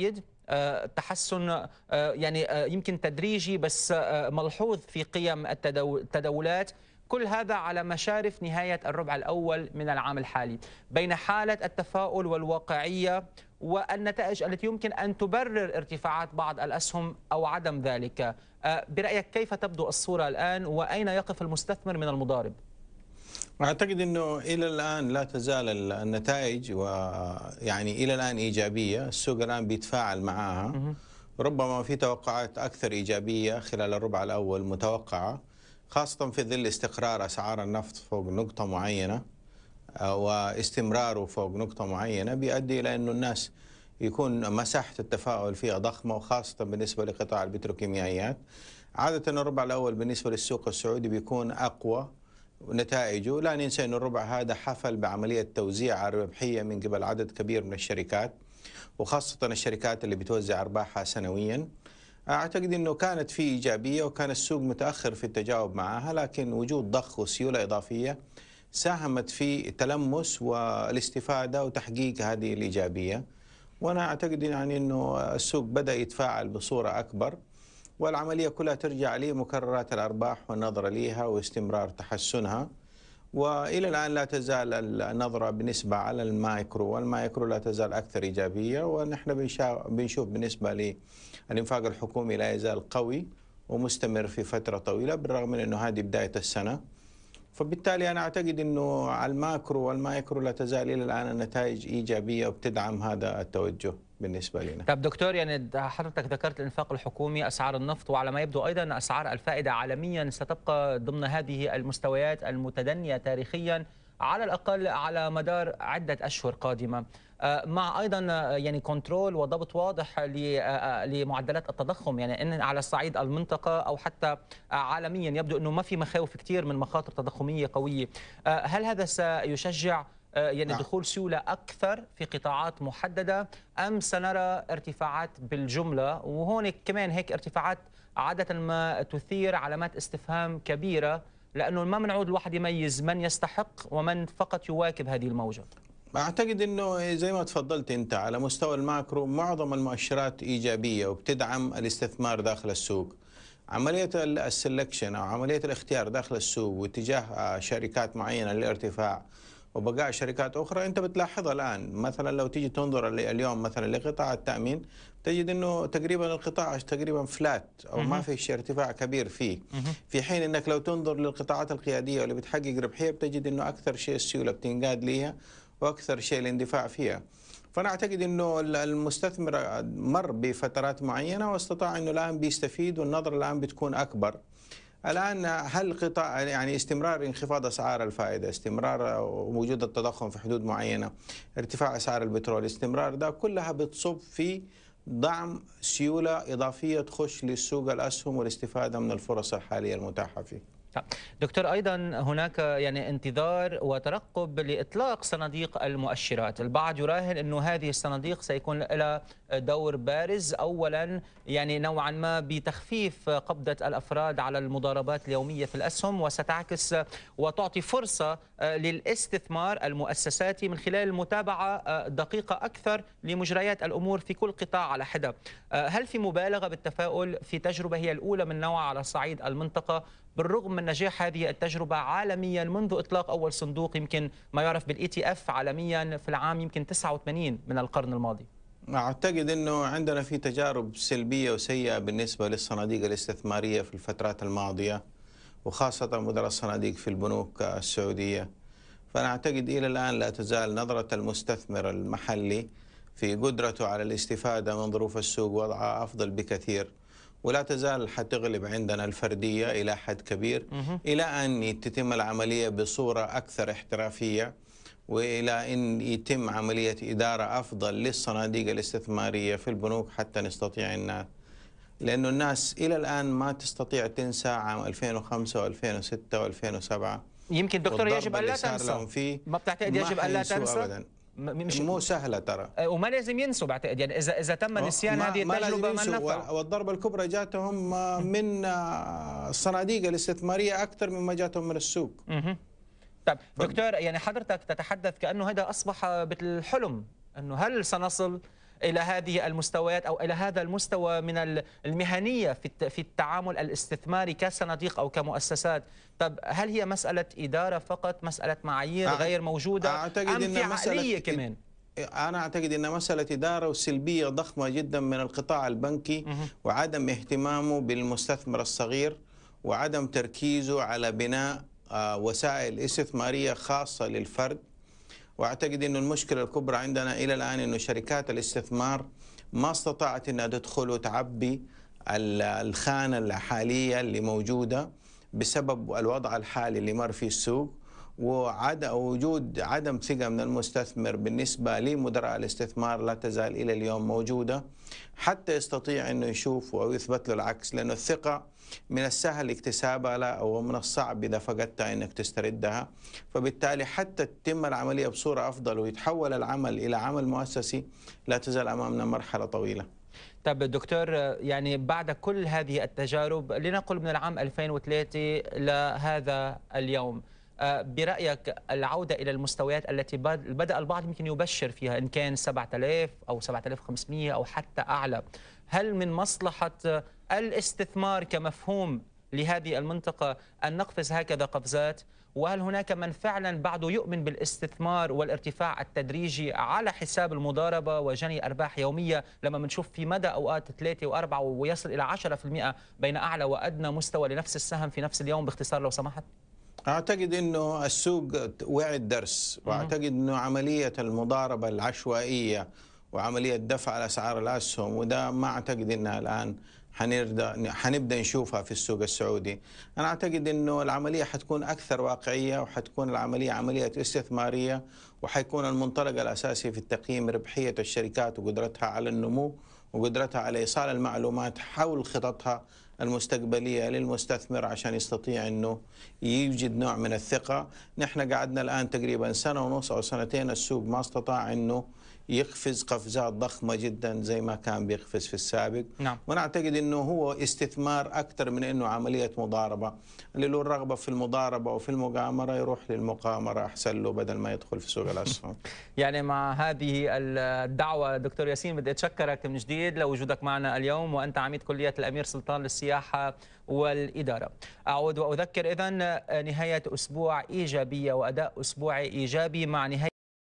جيد آه، تحسن آه، يعني آه، يمكن تدريجي بس ملحوظ في قيم التداولات كل هذا على مشارف نهاية الربع الأول من العام الحالي بين حالة التفاؤل والواقعية والنتائج التي يمكن أن تبرر ارتفاعات بعض الأسهم أو عدم ذلك برأيك كيف تبدو الصورة الآن وأين يقف المستثمر من المضارب؟ اعتقد انه الى الان لا تزال النتائج ويعني الى الان ايجابيه، السوق الان بيتفاعل معها ربما في توقعات اكثر ايجابيه خلال الربع الاول متوقعه خاصه في ظل استقرار اسعار النفط فوق نقطه معينه آه، واستمراره فوق نقطه معينه بيؤدي الى انه الناس يكون مساحه التفاؤل فيها ضخمه وخاصه بالنسبه لقطاع البتروكيماويات. عاده الربع الاول بالنسبه للسوق السعودي بيكون اقوى نتائجه لا ننسى أن الربع هذا حفل بعملية توزيع الربحية من قبل عدد كبير من الشركات وخاصة الشركات اللي بتوزع أرباحها سنويا أعتقد أنه كانت في إيجابية وكان السوق متأخر في التجاوب معها لكن وجود ضخ وسيولة إضافية ساهمت في تلمس والاستفادة وتحقيق هذه الإيجابية وأنا أعتقد يعني أنه السوق بدأ يتفاعل بصورة أكبر والعملية كلها ترجع لمكررات الأرباح والنظرة لها واستمرار تحسنها والى الان لا تزال النظره بالنسبه على المايكرو والمايكرو لا تزال اكثر ايجابيه ونحن بنشوف بالنسبه للانفاق الحكومي لا يزال قوي ومستمر في فتره طويله بالرغم من انه هذه بدايه السنه فبالتالي انا اعتقد انه على الماكرو والمايكرو لا تزال الى الان النتائج ايجابيه وبتدعم هذا التوجه بالنسبه لنا. طب دكتور يعني حضرتك ذكرت الانفاق الحكومي اسعار النفط وعلى ما يبدو ايضا اسعار الفائده عالميا ستبقى ضمن هذه المستويات المتدنيه تاريخيا على الاقل على مدار عده اشهر قادمه آه، مع ايضا آه، يعني كنترول وضبط واضح آه، لمعدلات التضخم يعني ان على صعيد المنطقه او حتى عالميا يبدو انه ما في مخاوف كثير من مخاطر تضخميه قويه هل هذا سيشجع يعني نعم. دخول سيوله اكثر في قطاعات محدده ام سنرى ارتفاعات بالجمله وهون كمان هيك ارتفاعات عاده ما تثير علامات استفهام كبيره لانه ما منعود الواحد يميز من يستحق ومن فقط يواكب هذه الموجه اعتقد انه زي ما تفضلت انت على مستوى الماكرو معظم المؤشرات ايجابيه وبتدعم الاستثمار داخل السوق عمليه السلكشن او عمليه الاختيار داخل السوق واتجاه شركات معينه للارتفاع وبقاء شركات اخرى انت بتلاحظها الان مثلا لو تيجي تنظر اليوم مثلا لقطاع التامين تجد انه تقريبا القطاع تقريبا فلات او ما في ارتفاع كبير فيه في حين انك لو تنظر للقطاعات القياديه واللي بتحقق ربحيه بتجد انه اكثر شيء السيوله بتنقاد ليها واكثر شيء الاندفاع فيها فانا اعتقد انه المستثمر مر بفترات معينه واستطاع انه الان بيستفيد والنظره الان بتكون اكبر الآن هل قطاع يعني استمرار انخفاض أسعار الفائدة استمرار وجود التضخم في حدود معينة ارتفاع أسعار البترول استمرار ده كلها بتصب في دعم سيولة إضافية تخش لسوق الأسهم والاستفادة من الفرص الحالية المتاحة فيه نعم. دكتور ايضا هناك يعني انتظار وترقب لاطلاق صناديق المؤشرات، البعض يراهن انه هذه الصناديق سيكون لها دور بارز اولا يعني نوعا ما بتخفيف قبضه الافراد على المضاربات اليوميه في الاسهم وستعكس وتعطي فرصه للاستثمار المؤسساتي من خلال متابعه دقيقه اكثر لمجريات الامور في كل قطاع على حده. هل في مبالغه بالتفاؤل في تجربه هي الاولى من نوعها على صعيد المنطقه بالرغم من نجاح هذه التجربة عالميا منذ إطلاق أول صندوق يمكن ما يعرف بالاي تي اف عالميا في العام يمكن 89 من القرن الماضي أعتقد أنه عندنا في تجارب سلبية وسيئة بالنسبة للصناديق الاستثمارية في الفترات الماضية وخاصة مدراء الصناديق في البنوك السعودية فأنا أعتقد إلى الآن لا تزال نظرة المستثمر المحلي في قدرته على الاستفادة من ظروف السوق وضعها أفضل بكثير ولا تزال حتغلب عندنا الفردية إلى حد كبير إلى أن تتم العملية بصورة أكثر احترافية والى ان يتم عمليه اداره افضل للصناديق الاستثماريه في البنوك حتى نستطيع ان لانه الناس الى الان ما تستطيع تنسى عام 2005 و2006 و2007 يمكن دكتور يجب الا تنسى ما بتعتقد يجب الا تنسى أبداً. مش مو سهله ترى أه، وما لازم ينسوا بعتقد يعني اذا اذا تم نسيان هذه التجربه ما نفع والضربه الكبرى جاتهم آه، من الصناديق آه، الاستثماريه اكثر مما جاتهم من السوق طيب دكتور يعني حضرتك تتحدث كانه هذا اصبح مثل حلم انه هل سنصل الى هذه المستويات او الى هذا المستوى من المهنيه في في التعامل الاستثماري كصناديق او كمؤسسات طب هل هي مساله اداره فقط مساله معايير غير موجوده أعتقد ام في عقليه كمان انا اعتقد ان مساله اداره وسلبيه ضخمه جدا من القطاع البنكي وعدم اهتمامه بالمستثمر الصغير وعدم تركيزه على بناء آه، وسائل استثماريه خاصه للفرد واعتقد انه المشكله الكبرى عندنا الى الان انه شركات الاستثمار ما استطاعت انها تدخل وتعبي الخانه الحاليه اللي موجوده بسبب الوضع الحالي اللي مر فيه السوق وعد وجود عدم ثقة من المستثمر بالنسبة لمدراء الاستثمار لا تزال إلى اليوم موجودة حتى يستطيع أنه يشوف أو يثبت له العكس لأنه الثقة من السهل اكتسابها لا أو من الصعب إذا فقدتها أنك تستردها فبالتالي حتى تتم العملية بصورة أفضل ويتحول العمل إلى عمل مؤسسي لا تزال أمامنا مرحلة طويلة طب دكتور يعني بعد كل هذه التجارب لنقل من العام 2003 لهذا اليوم آه، برأيك العودة إلى المستويات التي بدأ البعض يمكن يبشر فيها إن كان 7000 أو 7500 أو حتى أعلى هل من مصلحة الاستثمار كمفهوم لهذه المنطقة أن نقفز هكذا قفزات وهل هناك من فعلا بعده يؤمن بالاستثمار والارتفاع التدريجي على حساب المضاربة وجني أرباح يومية لما بنشوف في مدى أوقات 3 و4 ويصل إلى 10% بين أعلى وأدنى مستوى لنفس السهم في نفس اليوم باختصار لو سمحت؟ اعتقد انه السوق وعي الدرس واعتقد انه عمليه المضاربه العشوائيه وعمليه دفع اسعار الاسهم وده ما اعتقد انها الان حنبدا نشوفها في السوق السعودي انا اعتقد انه العمليه حتكون اكثر واقعيه وحتكون العمليه عمليه استثماريه وحيكون المنطلق الاساسي في التقييم ربحيه الشركات وقدرتها على النمو وقدرتها على ايصال المعلومات حول خططها المستقبلية للمستثمر عشان يستطيع أنه يوجد نوع من الثقة نحن قعدنا الآن تقريبا سنة ونص أو سنتين السوق ما استطاع أنه يقفز قفزات ضخمة جدا زي ما كان بيقفز في السابق نعم. ونعتقد أنه هو استثمار أكثر من أنه عملية مضاربة اللي له الرغبة في المضاربة وفي المقامرة يروح للمقامرة أحسن له بدل ما يدخل في سوق الأسهم يعني مع هذه الدعوة دكتور ياسين بدي أتشكرك من جديد لوجودك معنا اليوم وأنت عميد كلية الأمير سلطان للسياسة السياحة والإدارة أعود وأذكر إذن آه، نهاية أسبوع إيجابية وأداء أسبوع إيجابي مع نهاية